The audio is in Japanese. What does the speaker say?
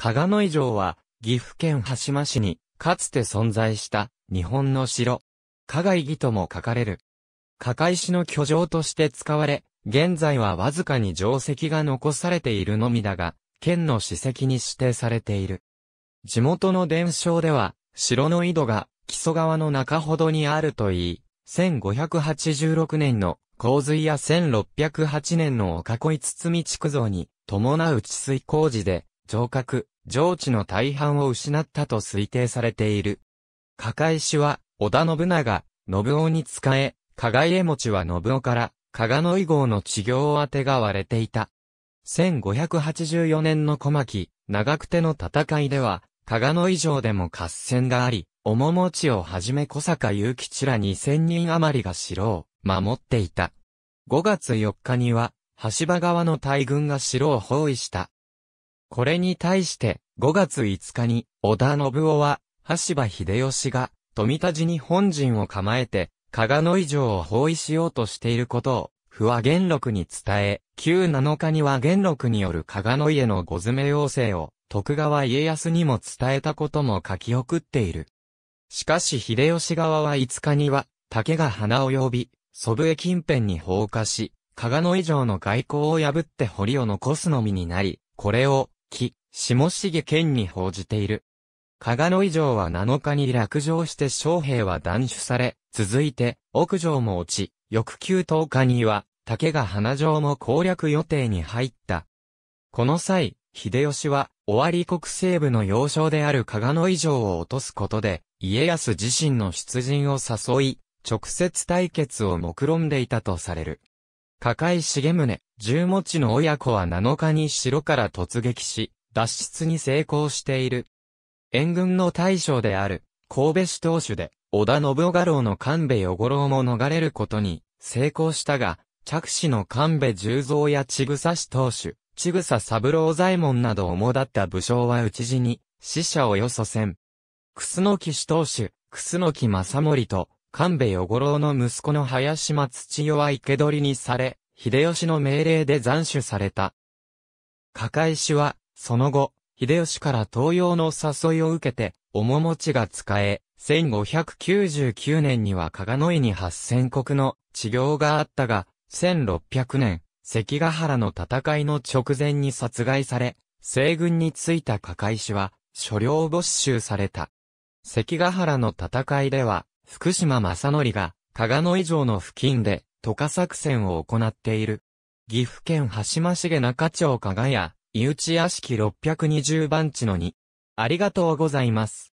加賀野以上は、岐阜県羽島市に、かつて存在した、日本の城。加賀井木とも書かれる。加賀石の居城として使われ、現在はわずかに城跡が残されているのみだが、県の史跡に指定されている。地元の伝承では、城の井戸が、木曽川の中ほどにあるといい、1586年の洪水や1608年のお囲い堤築造に伴う治水工事で、城郭、上地の大半を失ったと推定されている。加賀石は、織田信長、信夫に仕え、加賀家持は信夫から、加賀の以号の治療をあてがわれていた。1584年の小牧、長久手の戦いでは、加賀の以上でも合戦があり、面持ちをはじめ小坂祐吉ら2000人余りが城を守っていた。5月4日には、橋場側の大軍が城を包囲した。これに対して5月5日に織田信夫は橋場秀吉が富田寺に本陣を構えて加賀野以上を包囲しようとしていることを不和元禄に伝え、旧7日には元禄による加賀野家のご詰め要請を徳川家康にも伝えたことも書き送っている。しかし秀吉側は5日には竹が花を呼び、祖父江近辺に放火し、加賀野以上の外交を破って堀を残すのみになり、これを木下重県に報じている。加賀野以上は7日に落城して将兵は断首され、続いて、奥城も落ち、翌9日には、竹が花城も攻略予定に入った。この際、秀吉は、尾張国西部の要衝である加賀野以上を落とすことで、家康自身の出陣を誘い、直接対決を目論んでいたとされる。加海重宗、十文字の親子は7日に城から突撃し、脱出に成功している。援軍の大将である、神戸市当主で、織田信岡郎の神戸与五郎も逃れることに成功したが、着手の神戸十三や千草市当主、千草三郎左衛門など主だった武将は討ち死に、死者およそ千。楠木市当主、楠木正盛と、神戸与五郎の息子の林松千代は生け捕りにされ、秀吉の命令で斬首された。加海氏は、その後、秀吉から東洋の誘いを受けて、面持ちが使え、1599年には加賀野井に八千国の治療があったが、1600年、関ヶ原の戦いの直前に殺害され、西軍についた加海氏は、所領没収された。関ヶ原の戦いでは、福島正則が、加賀野以上の付近で、渡河作戦を行っている。岐阜県橋間重中町加賀屋、井内屋敷620番地の2。ありがとうございます。